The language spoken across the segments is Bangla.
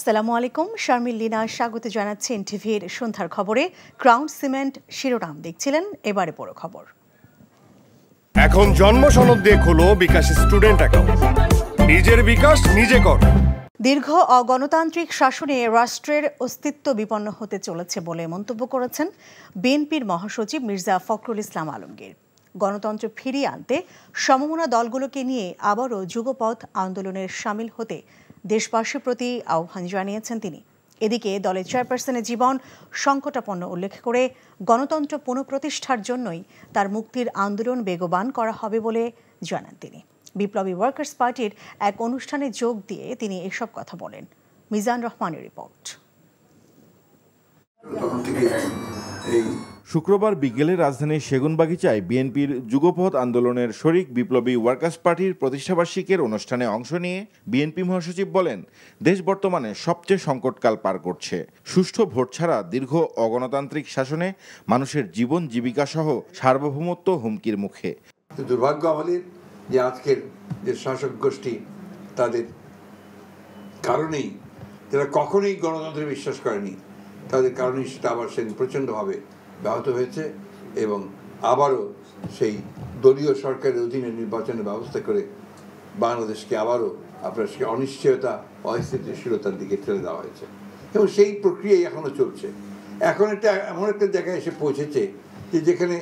আসসালামু আলাইকুম শারমিল লীনা স্বাগত জানাচ্ছি এনটিভির সন্ধ্যার খবরে ক্রাউন সিমেন্ট শিরোনাম দেখছিলেন এবারে বড় খবর এখন জন্ম সনদ দিয়ে খোলো বিকাশ স্টুডেন্ট অ্যাকাউন্ট নিজের বিকাশ নিজে কর দীর্ঘ অগণতান্ত্রিক শাসনে রাষ্ট্রের অস্তিত্ব বিপন্ন হতে চলেছে বলে মন্তব্য করেছেন বিএনপির মহাসচিব মির্জা ফখরুল ইসলাম আলমগীর গণতন্ত্র ফিরিয়ে আনতে সমমনা দলগুলোকে নিয়ে আবারও যুগপথ আন্দোলনের সামিল হতে দেশবাসীর প্রতি আহ্বান জানিয়েছেন তিনি এদিকে দলের চেয়ারপারসনের জীবন সংকটাপন্ন উল্লেখ করে গণতন্ত্র পুনঃপ্রতিষ্ঠার জন্যই তার মুক্তির আন্দোলন বেগবান করা হবে বলে জানান তিনি বিপ্লবী ওয়ার্কার্স পার্টির এক অনুষ্ঠানে যোগ দিয়ে তিনি এসব কথা বলেন মিজান রহমানের রিপোর্ট এই শুক্রবার বিকেলে রাজধানীর সেগুনবাগিচায় বিএনপির যুগপথ আন্দোলনের শরিক বিপ্লবী ওয়ার্কার্স পার্টির প্রতিষ্ঠাবার্ষিকের অনুষ্ঠানে অংশ নিয়ে বিএনপি মহাসচিব বলেন দেশ বর্তমানে সবচেয়ে সংকটকাল পার করছে সুষ্ঠু ভোট ছাড়া দীর্ঘ অগণতান্ত্রিক শাসনে মানুষের জীবন জীবিকা সহ সার্বভৌমত্ব হুমকির মুখে দুর্ভাগ্য আমাদের যে আজকের যে শাসক গোষ্ঠী তাদের কারণেই তারা কখনোই গণতন্ত্রে বিশ্বাস করেনি তাদের কারণেই সেটা আবার সেদিন প্রচণ্ডভাবে ব্যাহত হয়েছে এবং আবারও সেই দলীয় সরকারের অধীনে নির্বাচনের ব্যবস্থা করে বাংলাদেশকে আবারও আপনার সে অনিশ্চয়তা অস্থিতিশীলতার দিকে ঠেলে দেওয়া হয়েছে এবং সেই প্রক্রিয়াই এখনও চলছে এখন একটা এমন একটা জায়গায় এসে পৌঁছেছে যে যেখানে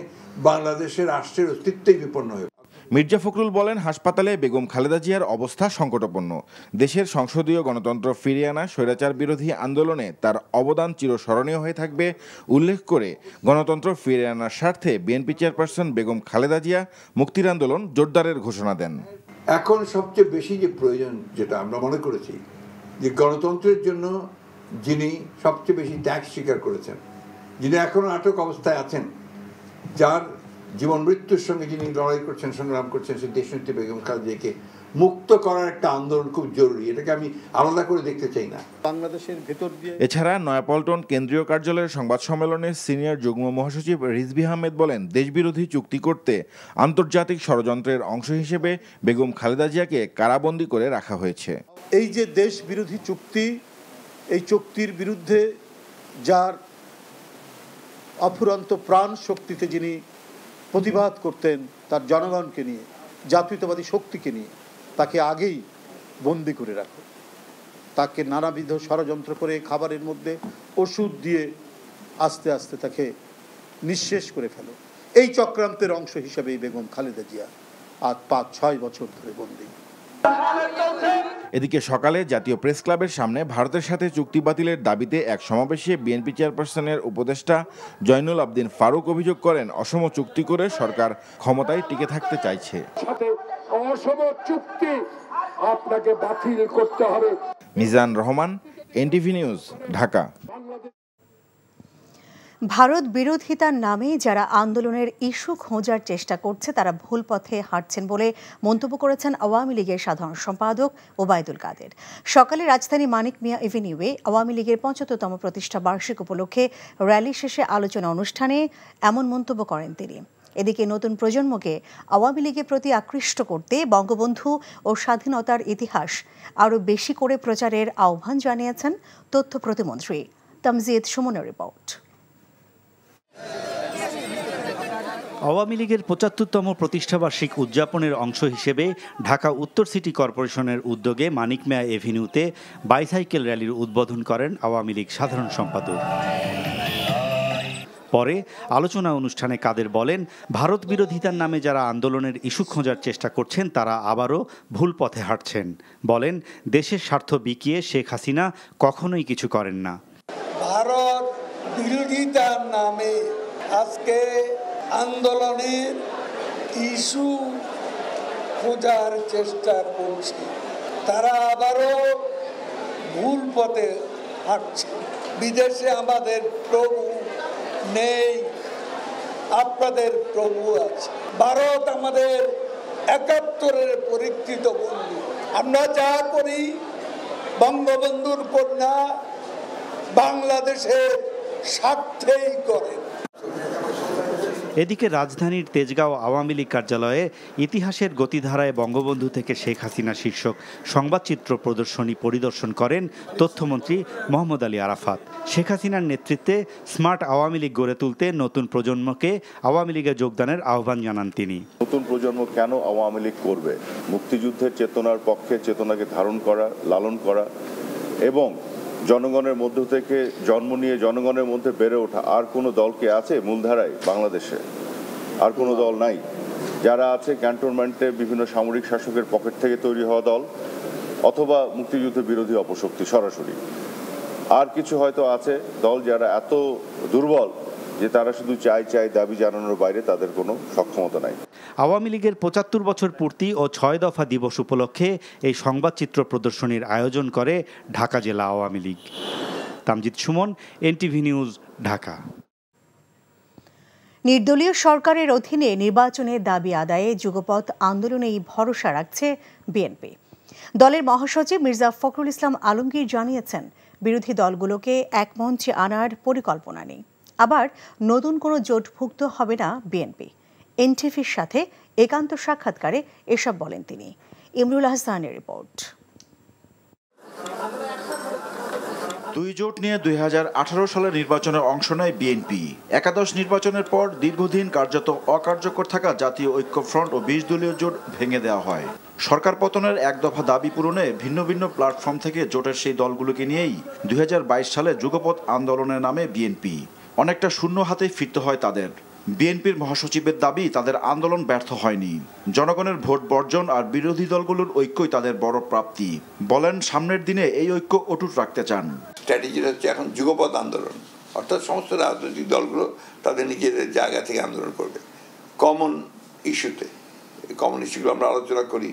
বাংলাদেশের রাষ্ট্রের অস্তিত্বই বিপন্ন হয়ে মির্জা ফখরুল বলেন হাসপাতালে বেগম খালেদা জিয়ার অবস্থা সংকটপন্ন দেশের সংসদীয় গণতন্ত্র ফিরিয়ে আনা স্বৈরাচার বিরোধী আন্দোলনে তার অবদান চিরস্মরণীয় হয়ে থাকবে উল্লেখ করে গণতন্ত্র ফিরিয়ে আনার স্বার্থে বিএনপি চেয়ারপারসন বেগম খালেদা জিয়া মুক্তির আন্দোলন জোরদারের ঘোষণা দেন এখন সবচেয়ে বেশি যে প্রয়োজন যেটা আমরা মনে করেছি যে গণতন্ত্রের জন্য যিনি সবচেয়ে বেশি ত্যাগ স্বীকার করেছেন যিনি এখনও আটক অবস্থায় আছেন যার জীবন মৃত্যুর সঙ্গে যিনি লড়াই করছেন সংগ্রাম করছেন সেই দেশনীতি বেগম খালেদাকে মুক্ত করার একটা আন্দোলন খুব জরুরি এটাকে আমি আলাদা করে দেখতে চাই না বাংলাদেশের ভেতর দিয়ে এছাড়া নয়াপল্টন কেন্দ্রীয় কার্যালয়ের সংবাদ সম্মেলনে সিনিয়র যুগ্ম মহাসচিব রিজবি আহমেদ বলেন দেশবিরোধী চুক্তি করতে আন্তর্জাতিক ষড়যন্ত্রের অংশ হিসেবে বেগম খালেদা জিয়াকে কারাবন্দি করে রাখা হয়েছে এই যে দেশ বিরোধী চুক্তি এই চুক্তির বিরুদ্ধে যার অফুরন্ত প্রাণ শক্তিতে যিনি প্রতিবাদ করতেন তার জনগণকে নিয়ে জাতীয়তাবাদী শক্তিকে নিয়ে তাকে আগেই বন্দি করে রাখো তাকে নানাবিধ ষড়যন্ত্র করে খাবারের মধ্যে ওষুধ দিয়ে আস্তে আস্তে তাকে নিঃশেষ করে ফেলো এই চক্রান্তের অংশ হিসাবেই বেগম খালেদা জিয়া আজ পাঁচ ছয় বছর ধরে বন্দী এদিকে সকালে জাতীয় প্রেস ক্লাবের সামনে ভারতের সাথে চুক্তি বাতিলের দাবিতে এক সমাবেশে বিএনপি চেয়ারপারসনের উপদেষ্টা জয়নুল আবদিন ফারুক অভিযোগ করেন অসম চুক্তি করে সরকার ক্ষমতায় টিকে থাকতে চাইছে অসম চুক্তি আপনাকে বাতিল করতে হবে মিজান রহমান এনটিভি নিউজ ঢাকা ভারত বিরোধিতার নামে যারা আন্দোলনের ইস্যু খোঁজার চেষ্টা করছে তারা ভুল পথে হাঁটছেন বলে মন্তব্য করেছেন আওয়ামী লীগের সাধারণ সম্পাদক ওবায়দুল কাদের সকালে রাজধানী মানিক মিয়া এভিনিউয়ে আওয়ামী লীগের পঁচাত্তরতম প্রতিষ্ঠা বার্ষিক উপলক্ষে র্যালি শেষে আলোচনা অনুষ্ঠানে এমন মন্তব্য করেন তিনি এদিকে নতুন প্রজন্মকে আওয়ামী লীগের প্রতি আকৃষ্ট করতে বঙ্গবন্ধু ও স্বাধীনতার ইতিহাস আরও বেশি করে প্রচারের আহ্বান জানিয়েছেন তথ্য প্রতিমন্ত্রী তমজিদ সুমনের রিপোর্ট আওয়ামী লীগের পঁচাত্তরতম প্রতিষ্ঠাবার্ষিক উদযাপনের অংশ হিসেবে ঢাকা উত্তর সিটি কর্পোরেশনের উদ্যোগে মানিক মেয়া এভিনিউতে বাইসাইকেল র্যালির উদ্বোধন করেন আওয়ামী লীগ সাধারণ সম্পাদক পরে আলোচনা অনুষ্ঠানে কাদের বলেন ভারত বিরোধিতার নামে যারা আন্দোলনের ইস্যু খোঁজার চেষ্টা করছেন তারা আবারও ভুল পথে হাঁটছেন বলেন দেশের স্বার্থ বিকিয়ে শেখ হাসিনা কখনোই কিছু করেন না পিতার নামে আজকে আন্দোলনের ইস্যু খোঁজার চেষ্টা করছে তারা আবারও ভুল পথে হাঁটছে বিদেশে আমাদের প্রভু নেই আপনাদের প্রভু আছে ভারত আমাদের একাত্তরের পরীক্ষিত বন্ধু আমরা যা করি বঙ্গবন্ধুর কন্যা বাংলাদেশের স্বার্থেই করেন এদিকে রাজধানীর তেজগাঁও আওয়ামী লীগ কার্যালয়ে ইতিহাসের গতিধারায় বঙ্গবন্ধু থেকে শেখ হাসিনা শীর্ষক সংবাদচিত্র প্রদর্শনী পরিদর্শন করেন তথ্যমন্ত্রী মোহাম্মদ আলী আরাফাত শেখ হাসিনার নেতৃত্বে স্মার্ট আওয়ামী লীগ গড়ে তুলতে নতুন প্রজন্মকে আওয়ামী লীগে যোগদানের আহ্বান জানান তিনি নতুন প্রজন্ম কেন আওয়ামী লীগ করবে মুক্তিযুদ্ধের চেতনার পক্ষে চেতনাকে ধারণ করা লালন করা এবং জনগণের মধ্য থেকে জন্ম নিয়ে জনগণের মধ্যে বেড়ে ওঠা আর কোনো দলকে আছে মূলধারায় বাংলাদেশে আর কোনো দল নাই যারা আছে ক্যান্টনমেন্টে বিভিন্ন সামরিক শাসকের পকেট থেকে তৈরি হওয়া দল অথবা মুক্তিযুদ্ধ বিরোধী অপশক্তি সরাসরি আর কিছু হয়তো আছে দল যারা এত দুর্বল যে তারা শুধু চাই চাই দাবি জানানোর বাইরে তাদের কোনো সক্ষমতা নাই আওয়ামী লীগের পঁচাত্তর বছর পূর্তি ও ছয় দফা দিবস উপলক্ষে এই সংবাদচিত্র প্রদর্শনীর আয়োজন করে ঢাকা জেলা Awami League Tamjit Suman NTV news Dhaka নির্দলীয় সরকারের অধীনে নির্বাচনের দাবি আদায়ে যুগপথ আন্দোলনেই ভরসা রাখছে বিএনপি দলের মহাসচিব মির্জা ফখরুল ইসলাম আলমগীর জানিয়েছেন বিরোধী দলগুলোকে এক মঞ্চে আনার পরিকল্পনা নেই আবার নতুন কোনো জোটভুক্ত হবে না বিএনপি এনটিভির সাথে একান্ত সাক্ষাৎকারে এসব বলেন তিনি ইমরুল আহসানের রিপোর্ট দুই জোট নিয়ে দুই সালের নির্বাচনের অংশ নেয় বিএনপি একাদশ নির্বাচনের পর দীর্ঘদিন কার্যত অকার্যকর থাকা জাতীয় ঐক্যফ্রন্ট ও বিশ দলীয় জোট ভেঙে দেওয়া হয় সরকার পতনের এক দফা দাবি পূরণে ভিন্ন ভিন্ন প্ল্যাটফর্ম থেকে জোটের সেই দলগুলোকে নিয়েই দুই সালে যুগপথ আন্দোলনের নামে বিএনপি অনেকটা শূন্য হাতে ফিরতে হয় তাদের বিএনপির মহাসচিবের দাবি তাদের আন্দোলন ব্যর্থ হয়নি জনগণের ভোট বর্জন আর বিরোধী দলগুলোর ঐক্যই তাদের বড় প্রাপ্তি বলেন সামনের দিনে এই ঐক্য অটুট রাখতে চান স্ট্র্যাটেজিটা হচ্ছে এখন যুগপথ আন্দোলন অর্থাৎ সমস্ত রাজনৈতিক দলগুলো তাদের নিজেদের জায়গা থেকে আন্দোলন করবে কমন ইস্যুতে কমন ইস্যুগুলো আমরা আলোচনা করি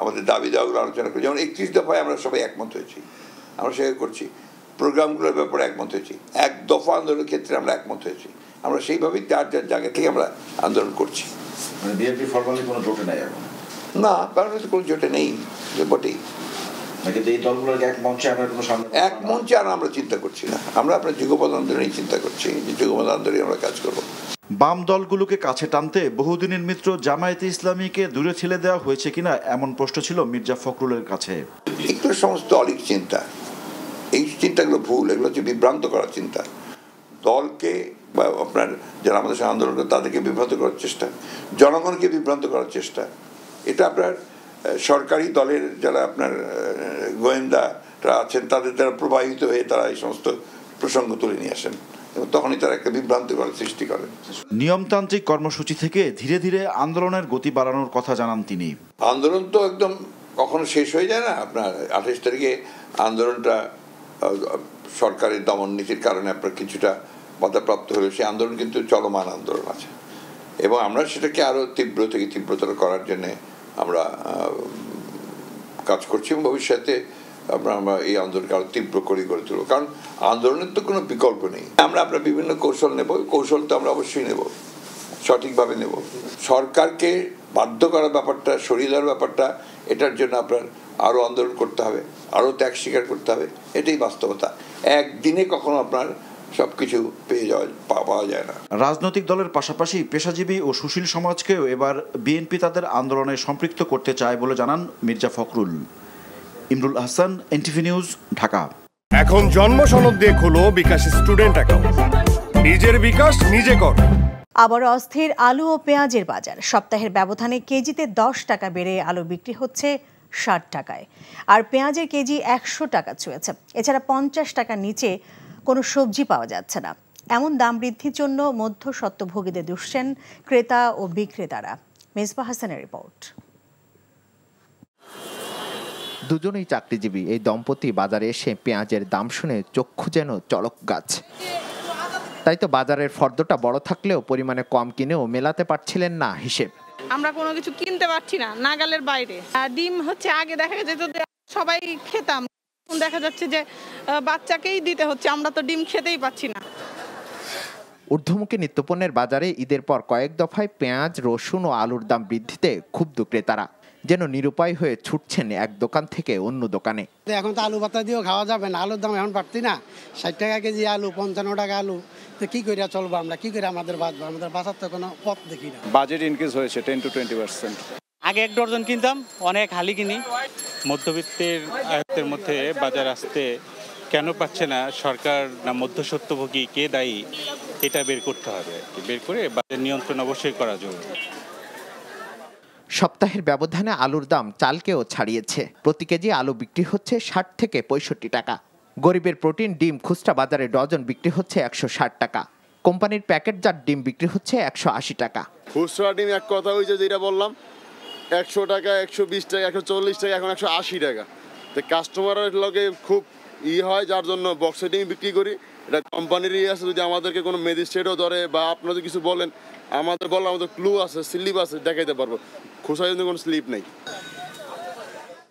আমাদের দাবি দাওয়াগুলো আলোচনা করি যেমন একত্রিশ দফায় আমরা সবাই একমত হয়েছি আমরা সেটা করছি প্রোগ্রামগুলোর ব্যাপারে একমত হয়েছি এক দফা আন্দোলনের ক্ষেত্রে আমরা একমত হয়েছি আমরা সেইভাবেই যার যার জায়গা থেকে আমরা আন্দোলন করছি মানে না বাংলাদেশে কোনো জোটে নেই বটেই এক মঞ্চে আর আমরা চিন্তা করছি না আমরা আপনার যুগপদ আন্দোলনেই চিন্তা করছি যে যুগপদ আন্দোলনে আমরা কাজ করব বাম দলগুলোকে কাছে টানতে বহুদিনের মিত্র জামায়াতে ইসলামীকে দূরে ছেলে দেওয়া হয়েছে কিনা এমন প্রশ্ন ছিল মির্জা ফখরুলের কাছে একটু সমস্ত অলিক চিন্তা এই চিন্তাগুলো ভুল এগুলো হচ্ছে বিভ্রান্ত করার চিন্তা দলকে বা আপনার যারা আমাদের সঙ্গে আন্দোলন করে তাদেরকে বিভ্রান্ত করার চেষ্টা জনগণকে বিভ্রান্ত করার চেষ্টা এটা আপনার সরকারি দলের যারা আপনার গোয়েন্দারা আছেন তাদের দ্বারা প্রবাহিত হয়ে তারা এই সমস্ত প্রসঙ্গ তুলে নিয়ে আসেন এবং তখনই তারা একটা বিভ্রান্তিকর সৃষ্টি করেন নিয়মতান্ত্রিক কর্মসূচি থেকে ধীরে ধীরে আন্দোলনের গতি বাড়ানোর কথা জানান তিনি আন্দোলন তো একদম কখনো শেষ হয়ে যায় না আপনার আঠাশ তারিখে আন্দোলনটা সরকারের দমন নীতির কারণে আপনার কিছুটা বাধাপ্রাপ্ত হলে সেই আন্দোলন কিন্তু চলমান আন্দোলন আছে এবং আমরা সেটাকে আরও তীব্র থেকে তীব্রতর করার জন্যে আমরা কাজ করছি এবং ভবিষ্যতে আমরা আমরা এই আন্দোলনকে আরও তীব্র করে গড়ে তুলব কারণ আন্দোলনের তো কোনো বিকল্প নেই আমরা আমরা বিভিন্ন কৌশল নেব কৌশল তো আমরা অবশ্যই নেব সঠিকভাবে নেব সরকারকে বাধ্য করার ব্যাপারটা সরিয়ে দেওয়ার ব্যাপারটা এটার জন্য আপনার আরও আন্দোলন করতে হবে আরও ত্যাগ স্বীকার করতে হবে এটাই বাস্তবতা একদিনে কখনো আপনার সবকিছু পেয়ে যাওয়া পাওয়া যায় না রাজনৈতিক দলের পাশাপাশি পেশাজীবী ও সুশীল সমাজকেও এবার বিএনপি তাদের আন্দোলনে সম্পৃক্ত করতে চায় বলে জানান মির্জা ফখরুল ইমরুল আহসান এনটিভি নিউজ ঢাকা এখন জন্ম সনদ দিয়ে খোলো বিকাশ স্টুডেন্ট অ্যাকাউন্ট নিজের বিকাশ নিজে কর আবার অস্থির আলু ও পেঁয়াজের বাজার সপ্তাহের ব্যবধানে কেজিতে দশ টাকা বেড়ে আলু বিক্রি হচ্ছে ষাট টাকায় আর পেঁয়াজের কেজি একশো টাকা ছুঁয়েছে এছাড়া পঞ্চাশ টাকা নিচে কোনো সবজি পাওয়া যাচ্ছে না এমন দাম বৃদ্ধির জন্য মধ্য সত্যভোগীদের দুষছেন ক্রেতা ও বিক্রেতারা মেজবা হাসানের রিপোর্ট দুজনেই চাকরিজীবী এই দম্পতি বাজারে এসে পেঁয়াজের দাম শুনে চক্ষু যেন চলক গাছ তাই তো বাজারের ফর্দটা বড় থাকলেও পরিমাণে কম কিনেও মেলাতে পারছিলেন না হিসেব আমরা কোনো কিছু কিনতে পারছি না নাগালের বাইরে ডিম হচ্ছে আগে দেখা যেত সবাই খেতাম দেখা যাচ্ছে যে বাচ্চাকেই দিতে হচ্ছে আমরা তো ডিম খেতেই পাচ্ছি না ঊর্ধ্বমুখী নিত্যপণ্যের বাজারে ঈদের পর কয়েক দফায় পেঁয়াজ রসুন ও আলুর দাম বৃদ্ধিতে ক্ষুব্ধ ক্রেতারা যেন নিরুপায় হয়ে ছুটছেন এক দোকান থেকে অন্য দোকানে এখন তো আলু ভাতা দিয়েও খাওয়া যাবে না আলুর দাম এখন বাড়তি না ষাট টাকা কেজি আলু পঞ্চান্ন টাকা আলু তো কী করে চলবো আমরা কি করে আমাদের বাঁচবো আমাদের বাঁচার তো কোনো পথ দেখি না বাজেট ইনক্রিজ হয়েছে টেন টু টোয়েন্টি পার্সেন্ট আগে এক ডজন কিনতাম অনেক হালি কিনি মধ্যবিত্তের আয়ত্তের মধ্যে বাজার আসতে কেন পাচ্ছে না সরকার না মধ্যসত্যভোগী কে দায়ী এটা বের করতে হবে বের করে বাজার নিয়ন্ত্রণ অবশ্যই করা জরুরি সপ্তাহের ব্যবধানে আলুর দাম চালকেও ছাড়িয়েছে প্রতি কেজি আলু বিক্রি হচ্ছে ষাট থেকে পঁয়ষট্টি টাকা গরিবের প্রোটিন ডিম খুচরা বাজারে ডজন বিক্রি হচ্ছে একশো ষাট টাকা কোম্পানির প্যাকেটজাত ডিম বিক্রি হচ্ছে একশো আশি টাকা খুচরা ডিম এক কথা হয়েছে যেটা বললাম একশো টাকা একশো বিশ টাকা একশো চল্লিশ টাকা এখন একশো আশি টাকা তো কাস্টমারের লগে খুব ই হয় যার জন্য বক্স সেটিং বিক্রি করি এটা ইয়ে আছে যদি আমাদেরকে কোনো ম্যাজিস্ট্রেটও ধরে বা আপনাদের কিছু বলেন আমাদের বলো আমাদের ক্লু আছে স্লিপ আছে দেখাইতে পারবো খোসায় কিন্তু কোনো স্লিপ নেই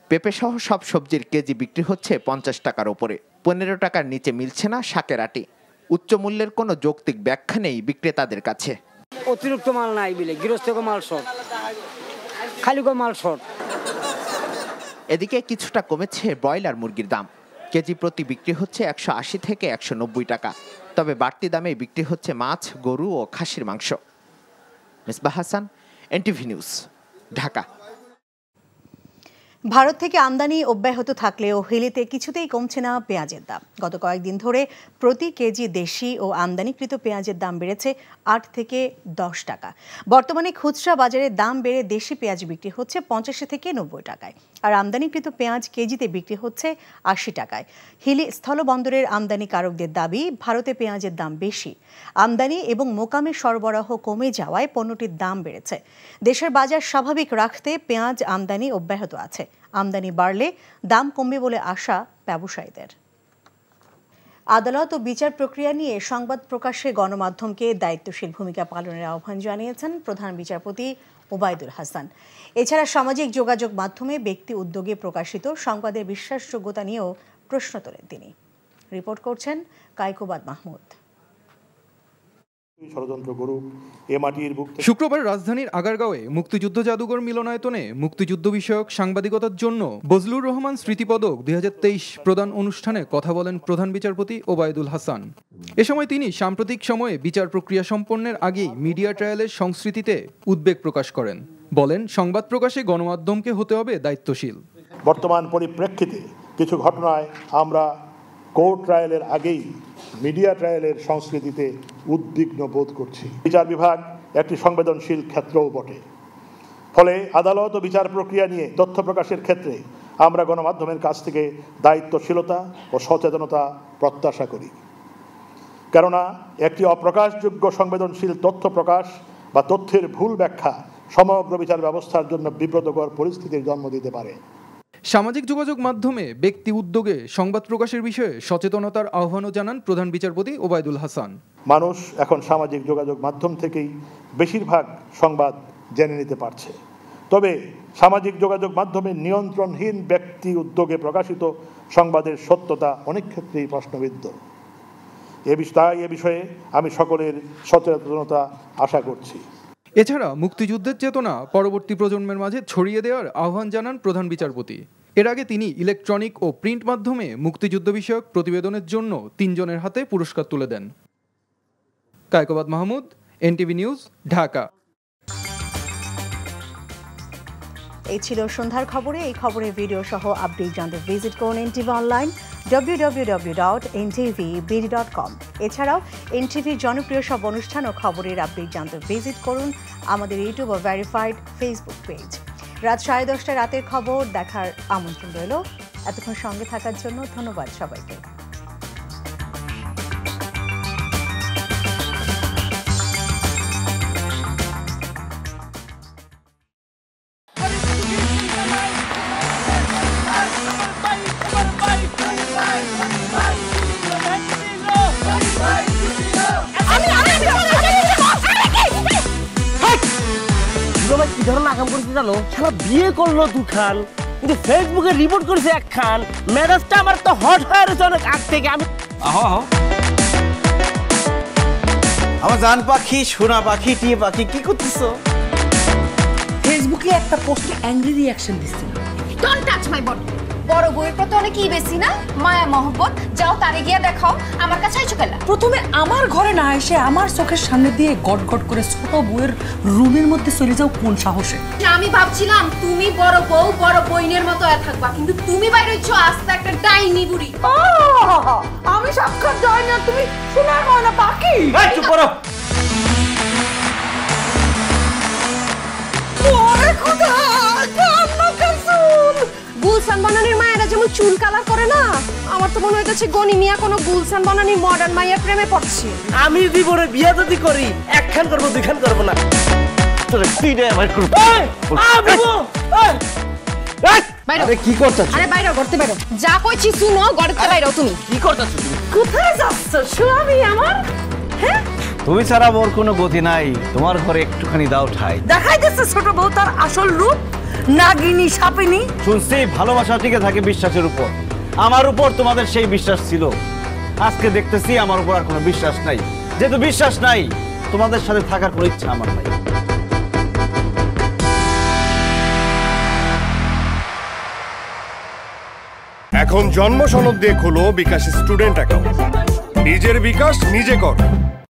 পেঁপে সহ সব সবজির কেজি বিক্রি হচ্ছে পঞ্চাশ টাকার ওপরে পনেরো টাকার নিচে মিলছে না শাকের আটি উচ্চ মূল্যের কোনো যৌক্তিক ব্যাখ্যা নেই বিক্রেতাদের কাছে অতিরিক্ত মাল নাই বিলে গৃহস্থ মাল সব খালিগো মাল শর্ট এদিকে কিছুটা কমেছে ব্রয়লার মুরগির দাম কেজি প্রতি বিক্রি হচ্ছে একশো আশি থেকে একশো নব্বই টাকা তবে বাড়তি দামে বিক্রি হচ্ছে মাছ গরু ও খাসির মাংস মিসবাহ হাসান এনটিভি নিউজ ঢাকা ভারত থেকে আমদানি অব্যাহত থাকলেও হিলিতে কিছুতেই কমছে না পেঁয়াজের দাম গত কয়েকদিন ধরে প্রতি কেজি দেশি ও আমদানিকৃত পেঁয়াজের দাম বেড়েছে আট থেকে দশ টাকা বর্তমানে খুচরা বাজারে দাম বেড়ে দেশি পেঁয়াজ বিক্রি হচ্ছে পঞ্চাশি থেকে নব্বই টাকায় আর আমদানিকৃত পেঁয়াজ কেজিতে বিক্রি হচ্ছে আশি টাকায় হিলি স্থলবন্দরের আমদানিকারকদের দাবি ভারতে পেঁয়াজের দাম বেশি আমদানি এবং মোকামে সরবরাহ কমে যাওয়ায় পণ্যটির দাম বেড়েছে দেশের বাজার স্বাভাবিক রাখতে পেঁয়াজ আমদানি অব্যাহত আছে আমদানি বাড়লে দাম কমবে বলে আশা ব্যবসায়ীদের আদালত ও বিচার প্রক্রিয়া নিয়ে সংবাদ প্রকাশে গণমাধ্যমকে দায়িত্বশীল ভূমিকা পালনের আহ্বান জানিয়েছেন প্রধান বিচারপতি ওবায়দুল হাসান এছাড়া সামাজিক যোগাযোগ মাধ্যমে ব্যক্তি উদ্যোগে প্রকাশিত সংবাদের বিশ্বাসযোগ্যতা নিয়েও প্রশ্ন তোলেন তিনি রিপোর্ট করছেন কায়কুবাদ মাহমুদ শুক্রবার রাজধানীর আগারগাঁওয়ে মুক্তিযুদ্ধ জাদুঘর মিলনায়তনে মুক্তিযুদ্ধ বিষয়ক সাংবাদিকতার জন্য বজলুর রহমান স্মৃতিপদক দুই প্রদান অনুষ্ঠানে কথা বলেন প্রধান বিচারপতি ওবায়দুল হাসান এ সময় তিনি সাম্প্রতিক সময়ে বিচার প্রক্রিয়া সম্পন্নের আগেই মিডিয়া ট্রায়ালের সংস্কৃতিতে উদ্বেগ প্রকাশ করেন বলেন সংবাদ প্রকাশে গণমাধ্যমকে হতে হবে দায়িত্বশীল বর্তমান পরিপ্রেক্ষিতে কিছু ঘটনায় আমরা কোর্ট ট্রায়ালের আগেই মিডিয়া ট্রায়ালের সংস্কৃতিতে উদ্বিগ্ন বোধ করছি বিচার বিভাগ একটি সংবেদনশীল ক্ষেত্রও বটে ফলে আদালত ও বিচার প্রক্রিয়া নিয়ে তথ্য প্রকাশের ক্ষেত্রে আমরা গণমাধ্যমের কাছ থেকে দায়িত্বশীলতা ও সচেতনতা প্রত্যাশা করি কেননা একটি অপ্রকাশযোগ্য সংবেদনশীল তথ্য প্রকাশ বা তথ্যের ভুল ব্যাখ্যা সমগ্র বিচার ব্যবস্থার জন্য বিব্রতকর পরিস্থিতির জন্ম দিতে পারে সামাজিক যোগাযোগ মাধ্যমে ব্যক্তি উদ্যোগে সংবাদ প্রকাশের বিষয়ে সচেতনতার আহ্বানও জানান প্রধান বিচারপতি ওবায়দুল হাসান মানুষ এখন সামাজিক যোগাযোগ মাধ্যম থেকেই বেশিরভাগ সংবাদ জেনে নিতে পারছে তবে সামাজিক যোগাযোগ মাধ্যমে নিয়ন্ত্রণহীন ব্যক্তি উদ্যোগে প্রকাশিত সংবাদের সত্যতা অনেক ক্ষেত্রেই প্রশ্নবিদ্ধ এ বিষয়ে আমি সকলের সচেতনতা আশা করছি এছাড়া মুক্তিযুদ্ধের চেতনা পরবর্তী প্রজন্মের মাঝে ছড়িয়ে দেওয়ার আহ্বান জানান প্রধান বিচারপতি এর আগে তিনি ইলেকট্রনিক ও প্রিন্ট মাধ্যমে মুক্তিযুদ্ধ বিষয়ক প্রতিবেদনের জন্য তিনজনের হাতে পুরস্কার তুলে দেন কায়কবাদ মাহমুদ এনটিভি নিউজ ঢাকা এই ছিল সন্ধ্যার খবরে এই খবরের ভিডিও সহ আপডেট জানতে ভিজিট করুন NTV online W W W dot NTV dot com এছাড়াও এনটিভির জনপ্রিয় সব অনুষ্ঠান ও খবরের আপডেট জানতে ভিজিট করুন আমাদের ইউটিউব ও ভ্যারিফাইড ফেসবুক পেজ রাত সাড়ে দশটা রাতের খবর দেখার আমন্ত্রণ রইল এতক্ষণ সঙ্গে থাকার জন্য ধন্যবাদ সবাইকে ধরনের আগাম করেছে জানো সারা বিয়ে করলো দুখান কিন্তু ফেসবুকে রিপোর্ট করেছে এক খান ম্যারেজটা আমার তো হট হয়ে রয়েছে অনেক আগ থেকে আমি আমার জান পাখি সোনা পাখি টিয়ে পাখি কি করতেছো ফেসবুকে একটা পোস্টে অ্যাংরি রিয়াকশন দিছিল ডোন্ট টাচ মাই বডি বড় বইয়ের প্রতি অনেকই বেশি না মায়া মহব্বত যাও তারে গিয়া দেখাও আমার কাছে আইছো কেলা প্রথমে আমার ঘরে না এসে আমার চোখের সামনে দিয়ে গট গট করে ছোট রুমের মধ্যে চলে যাও কোন সাহসে আমি ভাবছিলাম তুমি বড় বউ বড় বইনের মতো থাকবা কিন্তু তুমি বাইরে আস্তে একটা ডাইনি বুড়ি আমি সাক্ষাৎ যাই না তুমি সোনার ময়না পাখি চুপ করো ওরে খোদা গুলসান বানানির মায়েরা যেমন চুল কালার করে না আমার তো মনে হইতেছে গনি মিয়া কোনো গুলসান বানানির মডার্ন মায়ের প্রেমে পড়ছে আমি জীবনে বিয়া যদি করি একখান করবো দুইখান করবো না তোরে আমার আরে কি আরে বাইরে বাইরে যা কইছি শুনো বাইরে তুমি কি তুমি কোথায় আমার হ্যাঁ তুমি ছাড়া মোর কোনো গতি নাই তোমার ঘরে একটুখানি দাও ঠাই দেখাই ছোট বউ তার আসল রূপ নাগিনী সাপিনী শুনছি ভালোবাসা টিকে থাকে বিশ্বাসের উপর আমার উপর তোমাদের সেই বিশ্বাস ছিল আজকে দেখতেছি আমার উপর আর কোনো বিশ্বাস নাই যেহেতু বিশ্বাস নাই তোমাদের সাথে থাকার কোনো ইচ্ছা আমার নাই এখন জন্ম সনদ দিয়ে খোলো বিকাশ স্টুডেন্ট অ্যাকাউন্ট নিজের বিকাশ নিজে কর